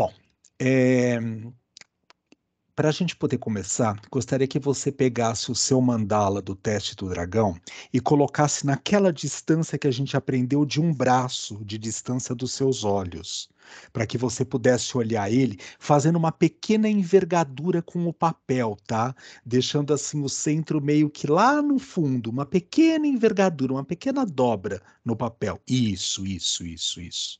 Bom, é, eh, para a gente poder começar, gostaria que você pegasse o seu mandala do teste do dragão e colocasse naquela distância que a gente aprendeu de um braço de distância dos seus olhos, para que você pudesse olhar ele fazendo uma pequena envergadura com o papel, tá? Deixando assim o centro meio que lá no fundo, uma pequena envergadura, uma pequena dobra no papel. Isso, isso, isso, isso.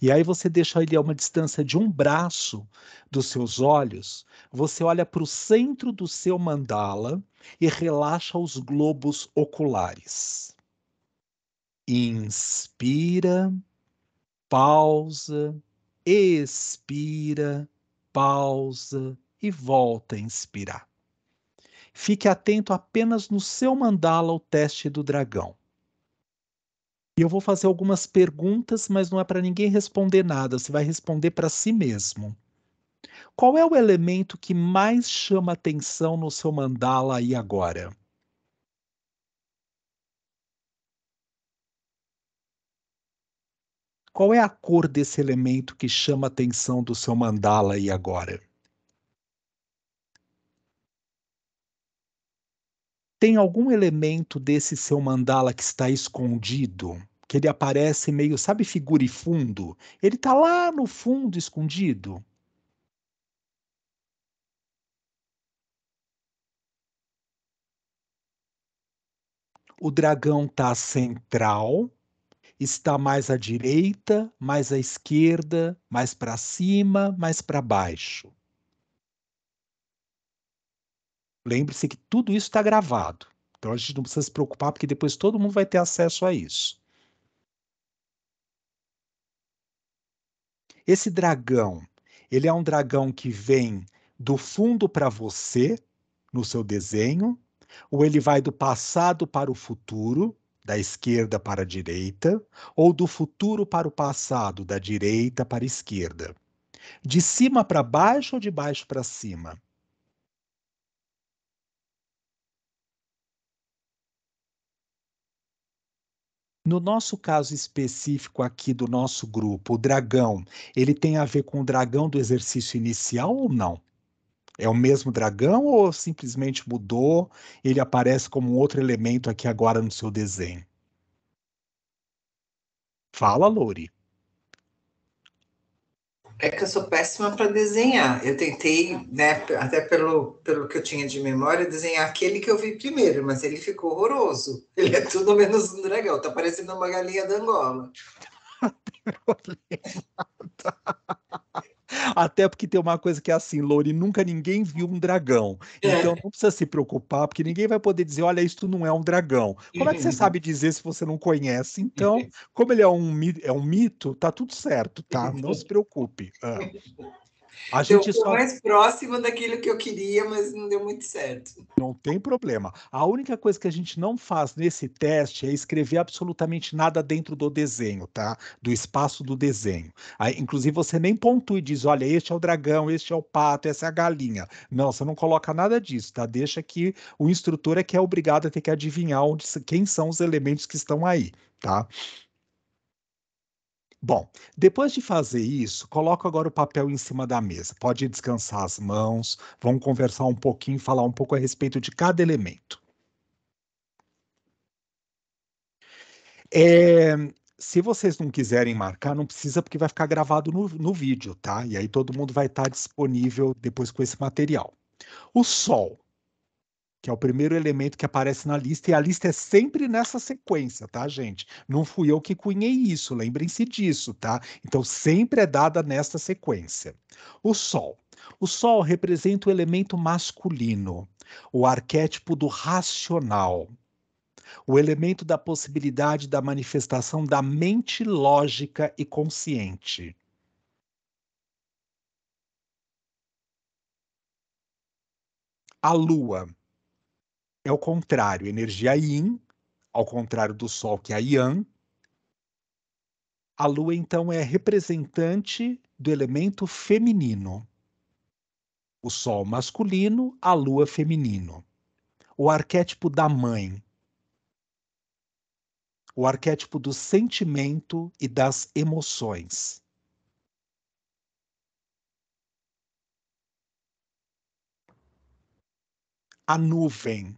E aí você deixa ele a uma distância de um braço dos seus olhos, você olha para o centro do seu mandala e relaxa os globos oculares. Inspira, pausa, expira, pausa e volta a inspirar. Fique atento apenas no seu mandala ao teste do dragão. E eu vou fazer algumas perguntas, mas não é para ninguém responder nada, você vai responder para si mesmo. Qual é o elemento que mais chama atenção no seu mandala aí agora? Qual é a cor desse elemento que chama atenção do seu mandala aí agora? tem algum elemento desse seu mandala que está escondido, que ele aparece meio, sabe, figura e fundo? Ele está lá no fundo, escondido. O dragão está central, está mais à direita, mais à esquerda, mais para cima, mais para baixo. Lembre-se que tudo isso está gravado. Então a gente não precisa se preocupar, porque depois todo mundo vai ter acesso a isso. Esse dragão, ele é um dragão que vem do fundo para você, no seu desenho, ou ele vai do passado para o futuro, da esquerda para a direita, ou do futuro para o passado, da direita para a esquerda. De cima para baixo ou de baixo para cima? No nosso caso específico aqui do nosso grupo, o dragão, ele tem a ver com o dragão do exercício inicial ou não? É o mesmo dragão ou simplesmente mudou? Ele aparece como um outro elemento aqui agora no seu desenho? Fala, Lori. É que eu sou péssima para desenhar. Eu tentei, né, até pelo, pelo que eu tinha de memória, desenhar aquele que eu vi primeiro, mas ele ficou horroroso. Ele é tudo menos um dragão, tá parecendo uma galinha da Angola. Até porque tem uma coisa que é assim, Lori, nunca ninguém viu um dragão. É. Então não precisa se preocupar, porque ninguém vai poder dizer, olha, isto não é um dragão. Como é que você uhum. sabe dizer se você não conhece? Então, como ele é um, é um mito, tá tudo certo, tá? Uhum. Não se preocupe. Ah. A gente deu só... mais próximo daquilo que eu queria, mas não deu muito certo. Não tem problema. A única coisa que a gente não faz nesse teste é escrever absolutamente nada dentro do desenho, tá? Do espaço do desenho. Aí, inclusive, você nem pontua e diz: olha, este é o dragão, este é o pato, essa é a galinha. Não, você não coloca nada disso, tá? Deixa que o instrutor é que é obrigado a ter que adivinhar onde, quem são os elementos que estão aí, tá? Bom, depois de fazer isso, coloco agora o papel em cima da mesa. Pode descansar as mãos, vamos conversar um pouquinho, falar um pouco a respeito de cada elemento. É, se vocês não quiserem marcar, não precisa, porque vai ficar gravado no, no vídeo, tá? E aí todo mundo vai estar disponível depois com esse material. O Sol que é o primeiro elemento que aparece na lista, e a lista é sempre nessa sequência, tá, gente? Não fui eu que cunhei isso, lembrem-se disso, tá? Então, sempre é dada nessa sequência. O Sol. O Sol representa o elemento masculino, o arquétipo do racional, o elemento da possibilidade da manifestação da mente lógica e consciente. A Lua é o contrário. Energia yin, ao contrário do Sol, que é a yang. A Lua, então, é representante do elemento feminino. O Sol masculino, a Lua feminino. O arquétipo da mãe. O arquétipo do sentimento e das emoções. A nuvem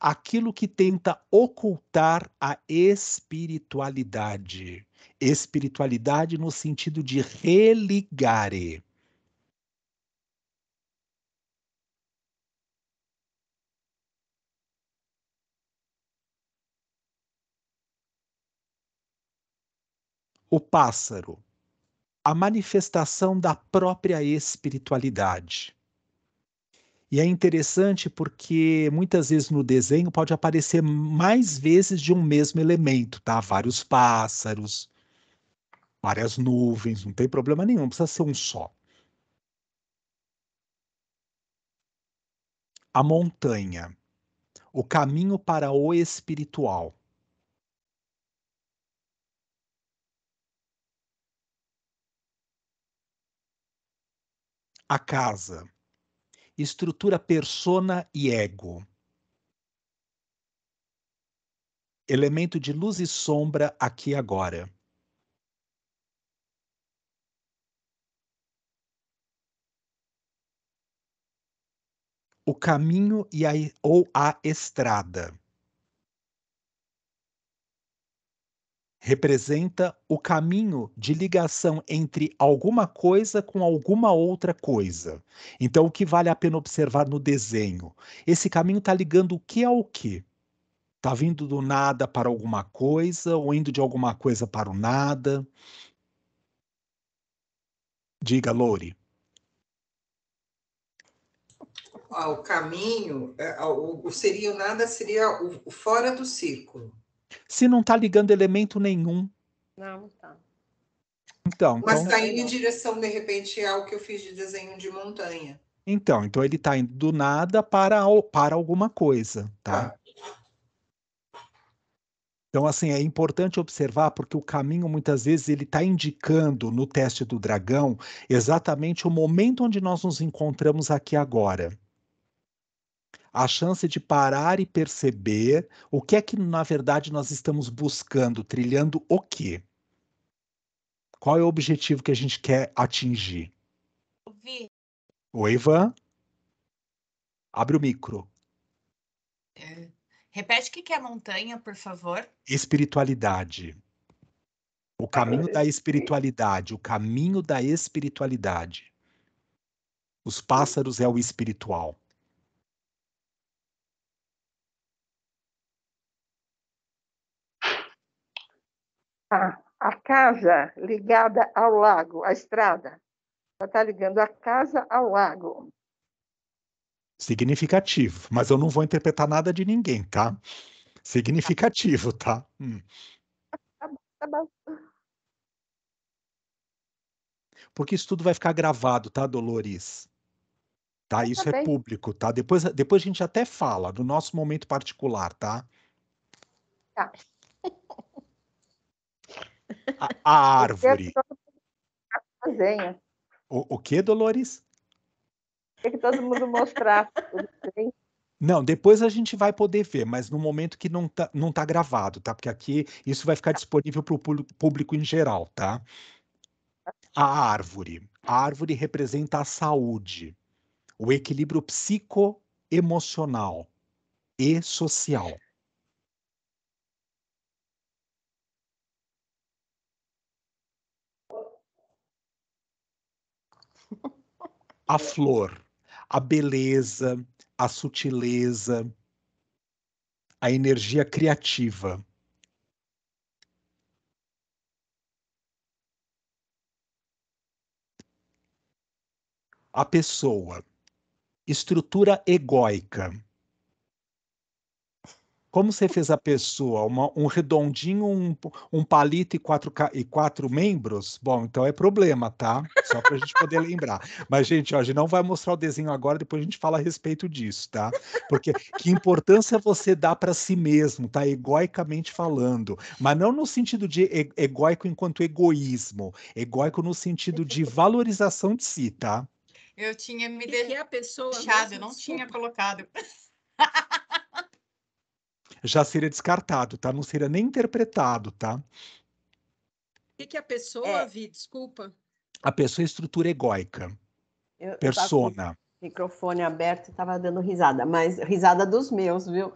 aquilo que tenta ocultar a espiritualidade. Espiritualidade no sentido de religare. O pássaro, a manifestação da própria espiritualidade. E é interessante porque muitas vezes no desenho pode aparecer mais vezes de um mesmo elemento, tá? Vários pássaros, várias nuvens, não tem problema nenhum, precisa ser um só. A montanha, o caminho para o espiritual. A casa, estrutura persona e ego. Elemento de luz e sombra aqui agora. O caminho e a, ou a estrada. representa o caminho de ligação entre alguma coisa com alguma outra coisa. Então, o que vale a pena observar no desenho? Esse caminho está ligando o que ao que? Está vindo do nada para alguma coisa ou indo de alguma coisa para o nada? Diga, Lori. Ah, o caminho, é, o, seria o nada seria o, o fora do círculo se não está ligando elemento nenhum. Não, tá. Então, Mas está então... Tá indo em direção, de repente, ao que eu fiz de desenho de montanha. Então, então ele está indo do nada para, para alguma coisa, tá? tá? Então, assim, é importante observar porque o caminho, muitas vezes, ele está indicando no teste do dragão exatamente o momento onde nós nos encontramos aqui agora a chance de parar e perceber o que é que, na verdade, nós estamos buscando, trilhando o quê? Qual é o objetivo que a gente quer atingir? Ouvi. Oi, Ivan. Abre o micro. É. Repete o que é montanha, por favor. Espiritualidade. O caminho da espiritualidade, o caminho da espiritualidade. Os pássaros é o espiritual. a, a casa ligada ao lago, a estrada. Ela está ligando a casa ao lago. Significativo, mas eu não vou interpretar nada de ninguém, tá? Significativo, tá? Hum. Tá bom, tá bom. Porque isso tudo vai ficar gravado, tá, Dolores? Tá, tá, isso tá é público, tá? Depois, depois a gente até fala do nosso momento particular, tá? Tá. A, a é árvore. Desenha. O, o que, Dolores? É Tem que todo mundo mostrar. Não, depois a gente vai poder ver, mas no momento que não tá, não tá gravado, tá? Porque aqui isso vai ficar disponível para o público em geral, tá? A árvore. A árvore representa a saúde, o equilíbrio psicoemocional e social. a flor, a beleza, a sutileza, a energia criativa. A pessoa, estrutura egóica como você fez a pessoa? Uma, um redondinho, um, um palito e quatro, e quatro membros? Bom, então é problema, tá? Só para a gente poder lembrar. Mas, gente, hoje não vai mostrar o desenho agora, depois a gente fala a respeito disso, tá? Porque que importância você dá para si mesmo, tá? Egoicamente falando. Mas não no sentido de e egoico enquanto egoísmo. Egoico no sentido de valorização de si, tá? Eu tinha me deixado, a pessoa eu não tinha colocado. já seria descartado, tá? Não seria nem interpretado, tá? O que, que a pessoa, é, Vi, desculpa? A pessoa é estrutura egóica. Eu, persona. Eu microfone aberto e estava dando risada, mas risada dos meus, viu?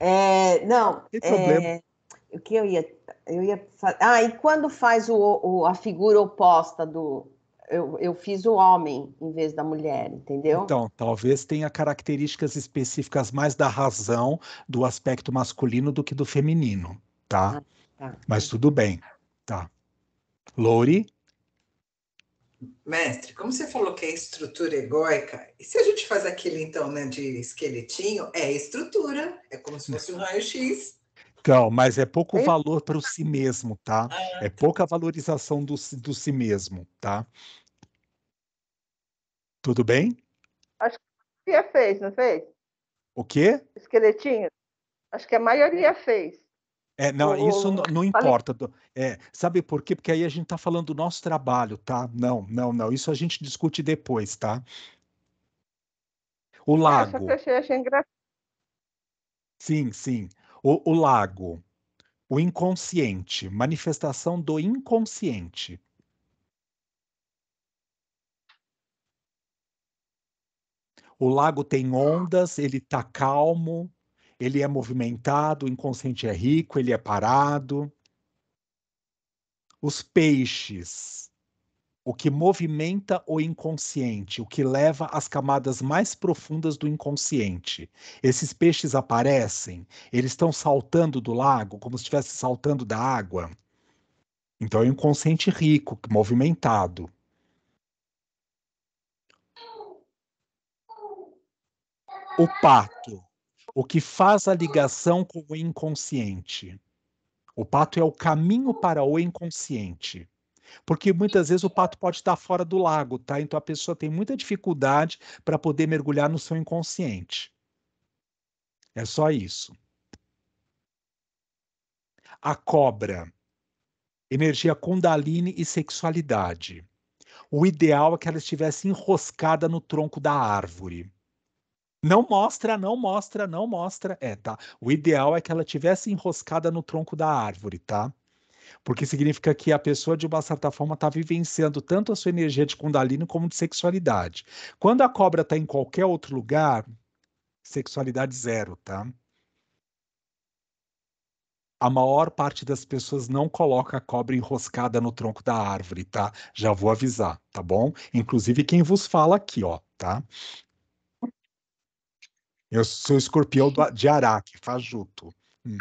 É, não, É, o que eu ia, eu ia, ah, e quando faz o, o a figura oposta do eu, eu fiz o homem em vez da mulher, entendeu? Então, talvez tenha características específicas mais da razão do aspecto masculino do que do feminino, tá? Ah, tá. Mas tudo bem, tá? Lori? Mestre, como você falou que é estrutura egóica, e se a gente faz aquele então, né, de esqueletinho, é estrutura, é como se fosse um raio-x. Então, mas é pouco é valor para o si mesmo, tá? Ah, é tá. pouca valorização do, do si mesmo, tá? Tudo bem? Acho que a é maioria fez, não fez? O quê? Esqueletinho. Acho que a maioria fez. É, não, o... isso não, não importa. É, sabe por quê? Porque aí a gente está falando do nosso trabalho, tá? Não, não, não. Isso a gente discute depois, tá? O lago. Eu achei, achei engraçado. Sim, sim. O, o lago, o inconsciente, manifestação do inconsciente. O lago tem ondas, ele está calmo, ele é movimentado, o inconsciente é rico, ele é parado. Os peixes o que movimenta o inconsciente, o que leva às camadas mais profundas do inconsciente. Esses peixes aparecem, eles estão saltando do lago como se estivesse saltando da água. Então é um inconsciente rico, movimentado. O pato, o que faz a ligação com o inconsciente. O pato é o caminho para o inconsciente. Porque muitas vezes o pato pode estar fora do lago, tá? Então a pessoa tem muita dificuldade para poder mergulhar no seu inconsciente. É só isso. A cobra. Energia Kundalini e sexualidade. O ideal é que ela estivesse enroscada no tronco da árvore. Não mostra, não mostra, não mostra. É, tá. O ideal é que ela estivesse enroscada no tronco da árvore, tá? Porque significa que a pessoa, de uma certa forma, está vivenciando tanto a sua energia de Kundalini como de sexualidade. Quando a cobra está em qualquer outro lugar, sexualidade zero, tá? A maior parte das pessoas não coloca a cobra enroscada no tronco da árvore, tá? Já vou avisar, tá bom? Inclusive quem vos fala aqui, ó, tá? Eu sou escorpião de Araque, fajuto. Hum.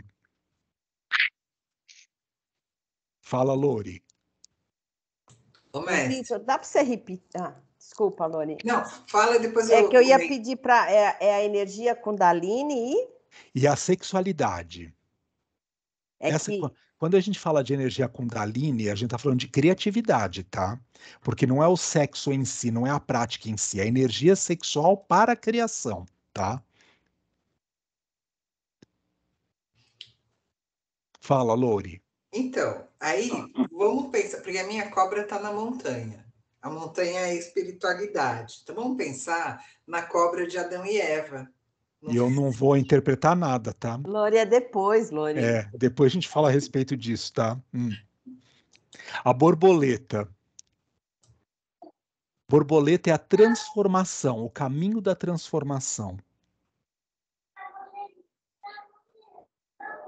Fala, Lori. Comece. Dá para você repetir? Ah, desculpa, Lori. Não, fala depois. É eu... que eu ia pedir para é, é, a energia Kundalini e e a sexualidade. É Essa, que... Quando a gente fala de energia Kundalini, a gente está falando de criatividade, tá? Porque não é o sexo em si, não é a prática em si, é a energia sexual para a criação, tá? Fala, Lori. Então, aí vamos pensar, porque a minha cobra está na montanha. A montanha é a espiritualidade. Então vamos pensar na cobra de Adão e Eva. e eu não vou interpretar nada, tá? Glória é depois, Glória. É, depois a gente fala a respeito disso, tá? Hum. A borboleta. Borboleta é a transformação, o caminho da transformação.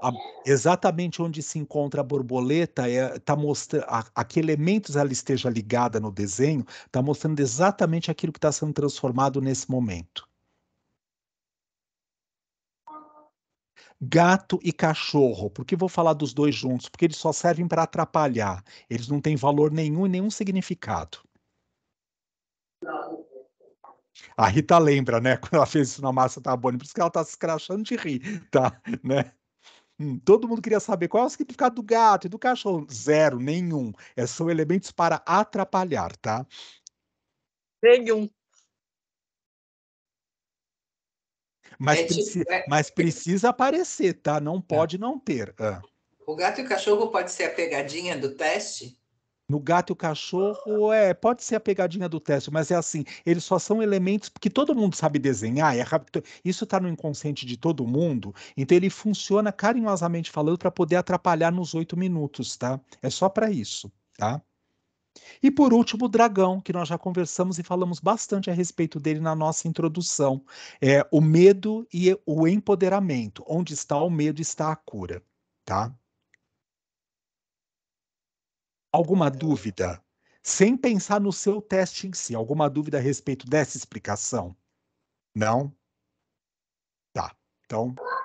a, exatamente onde se encontra a borboleta, é, tá mostrando a, a, que elementos ela esteja ligada no desenho, está mostrando exatamente aquilo que está sendo transformado nesse momento. Gato e cachorro, por que vou falar dos dois juntos? Porque eles só servem para atrapalhar, eles não têm valor nenhum e nenhum significado. A Rita lembra, né? Quando ela fez isso na massa da tá Boni, por isso que ela está se crachando de rir, tá? Né? Hum, todo mundo queria saber qual é o significado do gato e do cachorro. Zero, nenhum. É, são elementos para atrapalhar, tá? Nenhum. Mas, É tipo- preci- é- mas precisa aparecer, tá? Não é. pode não ter. Ah. O gato e o cachorro pode ser a pegadinha do teste? No gato e o cachorro, é, pode ser a pegadinha do teste, mas é assim, eles só são elementos que todo mundo sabe desenhar, é rápido, então, isso está no inconsciente de todo mundo, então ele funciona carinhosamente falando para poder atrapalhar nos oito minutos, tá? É só para isso, tá? E por último, o dragão, que nós já conversamos e falamos bastante a respeito dele na nossa introdução. É o medo e o empoderamento. Onde está o medo, está a cura, tá? alguma dúvida, sem pensar no seu teste em si, alguma dúvida a respeito dessa explicação? Não? Tá. Então.